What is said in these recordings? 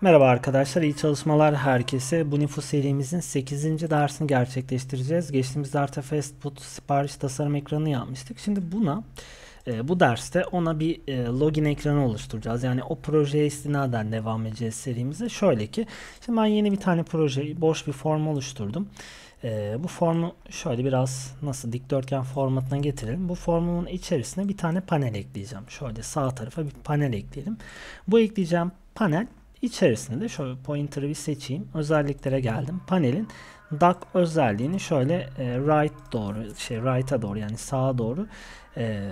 Merhaba arkadaşlar, iyi çalışmalar herkese. Bu nüfus serimizin 8. dersini gerçekleştireceğiz. Geçtiğimiz derste fast food sipariş tasarım ekranı yapmıştık. Şimdi buna, e, bu derste ona bir e, login ekranı oluşturacağız. Yani o projeye istinaden devam edeceğiz serimize. Şöyle ki, şimdi ben yeni bir tane proje, boş bir form oluşturdum. E, bu formu şöyle biraz nasıl dikdörtgen formatına getirelim. Bu formun içerisine bir tane panel ekleyeceğim. Şöyle sağ tarafa bir panel ekleyelim. Bu ekleyeceğim panel İçerisinde de şöyle pointer'ı bir seçeyim. Özelliklere geldim. Panelin duck özelliğini şöyle e, right doğru şey right'a doğru yani sağa doğru e,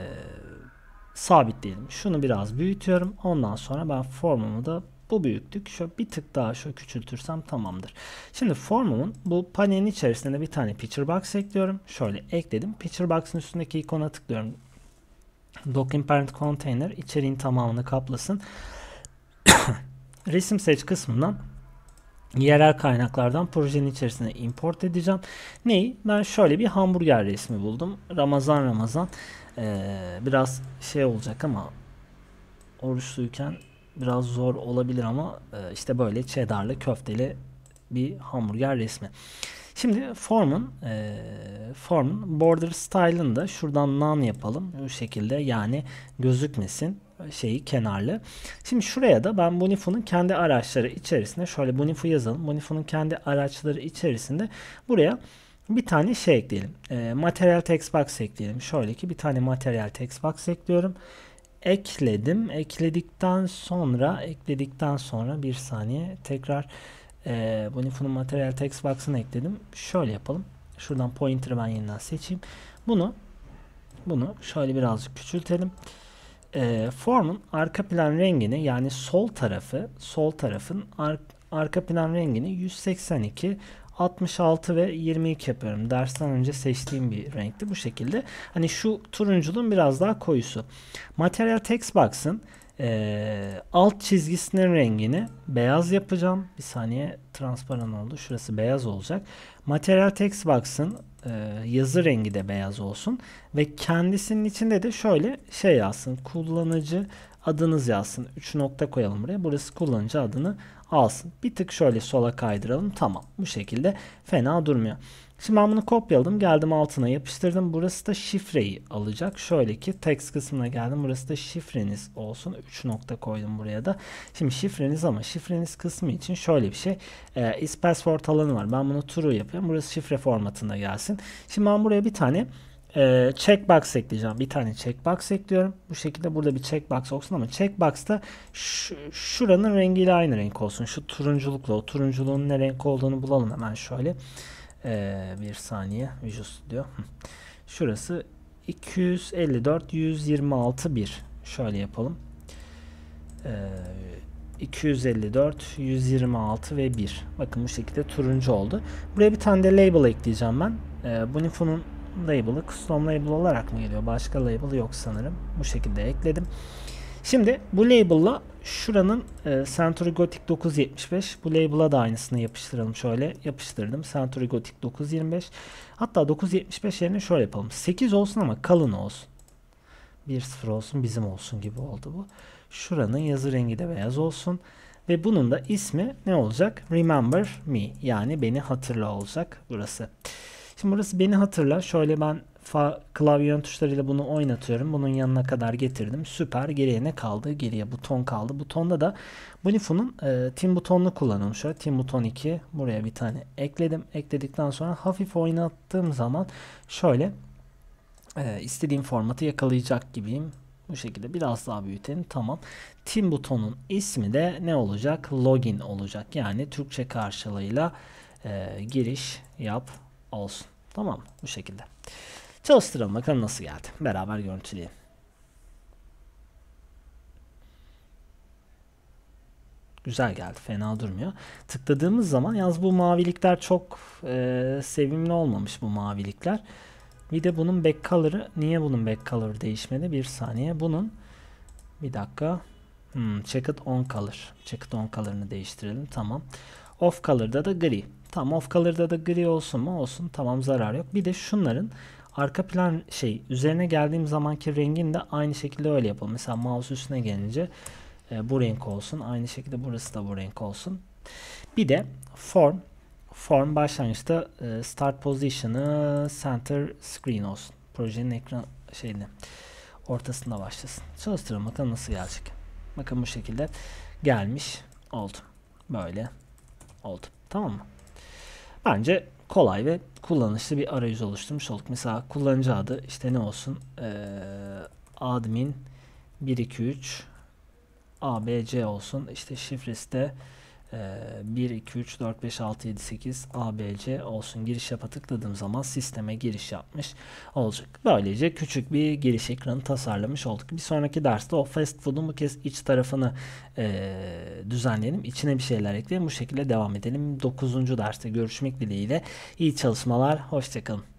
sabitleyelim. Şunu biraz büyütüyorum. Ondan sonra ben formumu da bu büyüklük şöyle bir tık daha şöyle küçültürsem tamamdır. Şimdi formumun bu panelin içerisinde bir tane picture box ekliyorum. Şöyle ekledim. Picture box'ın üstündeki ikona tıklıyorum. Docking parent container içeriğin tamamını kaplasın resim seç kısmından yerel kaynaklardan projenin içerisine import edeceğim. Neyi? Ben şöyle bir hamburger resmi buldum. Ramazan Ramazan ee, biraz şey olacak ama oruçluyken biraz zor olabilir ama e, işte böyle cheddarlı köfteli bir hamburger resmi. Şimdi formun e, formun border style'ını da şuradan none yapalım. Bu şekilde yani gözükmesin şeyi kenarlı. Şimdi şuraya da ben bunifunun kendi araçları içerisinde şöyle bunifu yazalım. bunifunun kendi araçları içerisinde buraya bir tane şey ekleyelim. E, ee, material text box ekleyelim. Şöyle ki bir tane material text box ekliyorum. Ekledim. Ekledikten sonra ekledikten sonra bir saniye tekrar e, Bonifo'nun material text box'ını ekledim. Şöyle yapalım. Şuradan pointer'ı ben yeniden seçeyim. Bunu bunu şöyle birazcık küçültelim e, formun arka plan rengini yani sol tarafı sol tarafın ar arka plan rengini 182 66 ve 22 yapıyorum. Dersten önce seçtiğim bir renkti bu şekilde. Hani şu turuncunun biraz daha koyusu. Material text box'ın e, alt çizgisinin rengini beyaz yapacağım. Bir saniye transparan oldu. Şurası beyaz olacak. Material text box'ın e, yazı rengi de beyaz olsun ve kendisinin içinde de şöyle şey yazsın kullanıcı adınız yazsın. 3 nokta koyalım buraya. Burası kullanıcı adını alsın. Bir tık şöyle sola kaydıralım. Tamam. Bu şekilde fena durmuyor. Şimdi ben bunu kopyaladım. Geldim altına yapıştırdım. Burası da şifreyi alacak. Şöyle ki text kısmına geldim. Burası da şifreniz olsun. 3 nokta koydum buraya da. Şimdi şifreniz ama şifreniz kısmı için şöyle bir şey. E, is password alanı var. Ben bunu true yapıyorum. Burası şifre formatında gelsin. Şimdi ben buraya bir tane e, checkbox ekleyeceğim. Bir tane checkbox ekliyorum. Bu şekilde burada bir checkbox olsun ama checkbox'ta şuranın rengiyle aynı renk olsun. Şu turunculukla o turunculuğun ne renk olduğunu bulalım hemen şöyle. E, bir saniye Visual Studio. Şurası 254 126 1. Şöyle yapalım. E, 254, 126 ve 1. Bakın bu şekilde turuncu oldu. Buraya bir tane de label ekleyeceğim ben. E, Bonifo'nun label'ı custom label olarak mı geliyor? Başka label yok sanırım. Bu şekilde ekledim. Şimdi bu label'la şuranın e, Century Gothic 975 bu label'a da aynısını yapıştıralım şöyle yapıştırdım Century Gothic 925 hatta 975 yerine şöyle yapalım 8 olsun ama kalın olsun 1-0 olsun bizim olsun gibi oldu bu şuranın yazı rengi de beyaz olsun ve bunun da ismi ne olacak Remember Me yani beni hatırla olacak burası. Şimdi burası beni hatırla. Şöyle ben fa klavye tuşlarıyla bunu oynatıyorum. Bunun yanına kadar getirdim. Süper. Geriye ne kaldı? Geriye buton kaldı. Butonda da Bonifu'nun e, Tim butonunu kullanalım. Şöyle Tim buton 2. Buraya bir tane ekledim. Ekledikten sonra hafif oynattığım zaman şöyle e, istediğim formatı yakalayacak gibiyim. Bu şekilde biraz daha büyütelim. Tamam. Tim butonun ismi de ne olacak? Login olacak. Yani Türkçe karşılığıyla e, giriş yap olsun. Tamam Bu şekilde. Çalıştıralım bakalım nasıl geldi. Beraber görüntüleyelim. Güzel geldi. Fena durmuyor. Tıkladığımız zaman yalnız bu mavilikler çok e, sevimli olmamış bu mavilikler. Bir de bunun back color'ı. Niye bunun back color değişmedi? Bir saniye. Bunun bir dakika. Hmm, check it on color. Check it on color'ını değiştirelim. Tamam. Off color'da da gri. Tamam off color'da da gri olsun mu? Olsun. Tamam zarar yok. Bir de şunların arka plan şey üzerine geldiğim zamanki rengin de aynı şekilde öyle yapalım. Mesela mouse üstüne gelince e, bu renk olsun. Aynı şekilde burası da bu renk olsun. Bir de form form başlangıçta e, start position'ı center screen olsun. Projenin ekran şeyini ortasında başlasın. Çalıştıralım bakalım nasıl gelecek. Bakın bu şekilde gelmiş oldu. Böyle oldu. Tamam mı? Bence kolay ve kullanışlı bir arayüz oluşturmuş olduk. Mesela kullanıcı adı işte ne olsun? Ee, admin 123 ABC olsun. İşte şifresi de 1, 2, 3, 4, 5, 6, 7, 8 ABC olsun. Giriş yapa tıkladığım zaman sisteme giriş yapmış olacak. Böylece küçük bir giriş ekranı tasarlamış olduk. Bir sonraki derste o fast food'un bu kez iç tarafını e, düzenleyelim. İçine bir şeyler ekleyelim. Bu şekilde devam edelim. 9. derste görüşmek dileğiyle. İyi çalışmalar. Hoşçakalın.